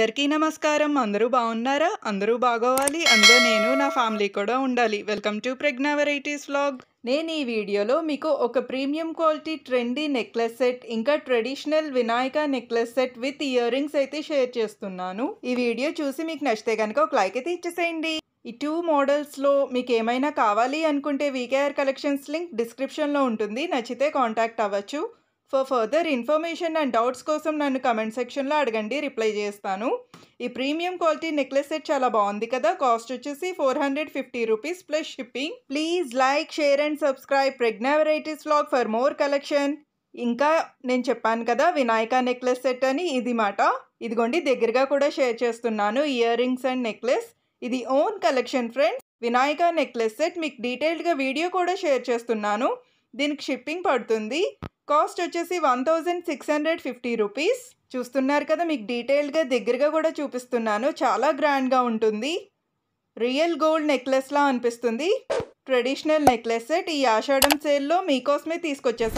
అందరికీ నమస్కారం అందరూ బాగున్నారా అందరూ బాగోవాలి అందులో నేను నా ఫ్యామిలీ కూడా ఉండాలి welcome to Pragna varieties vlog నేను ఈ వీడియోలో మీకు ఒక premium quality trendy necklace set ఇంకా traditional Vinayaka necklace set with earrings అయితే షేర్ చేస్తున్నాను ఈ వీడియో చూసి మీకు నచ్చితే కనుక ఒక లైక్ అయితే ఇచ్చేసేయండి ఈ టూ మోడల్స్లో మీకు ఏమైనా కావాలి అనుకుంటే వీకేఆర్ కలెక్షన్స్ లింక్ డిస్క్రిప్షన్లో ఉంటుంది నచ్చితే కాంటాక్ట్ అవ్వచ్చు for further information and doubts కోసం నన్ను కమెంట్ సెక్షన్లో అడగండి రిప్లై చేస్తాను ఈ ప్రీమియం క్వాలిటీ నెక్లెస్ సెట్ చాలా బాగుంది కదా కాస్ట్ వచ్చేసి four hundred fifty rupees plus shipping please like share and subscribe Pragna varieties blog for more collection ఇంకా నేను చెప్పాను కదా వినాయక నెక్లెస్ సెట్ అని ఇది మాట ఇదిగోండి దగ్గరగా కూడా షేర్ చేస్తున్నాను ఇయర్ రింగ్స్ అండ్ నెక్లెస్ ఇది own collection friends Vinayaka necklace set మీకు డీటెయిల్డ్గా వీడియో కూడా షేర్ చేస్తున్నాను దీనికి షిప్పింగ్ పడుతుంది కాస్ట్ వచ్చేసి one thousand six hundred fifty rupees చూస్తున్నారు కదా మీకు డీటెయిల్గా దగ్గరగా కూడా చూపిస్తున్నాను చాలా గ్రాండ్గా ఉంటుంది రియల్ గోల్డ్ నెక్లెస్లా అనిపిస్తుంది ట్రెడిషనల్ నెక్లెస్ సెట్ ఈ ఆషాఢం సేల్లో మీకోసమే తీసుకొచ్చేసాను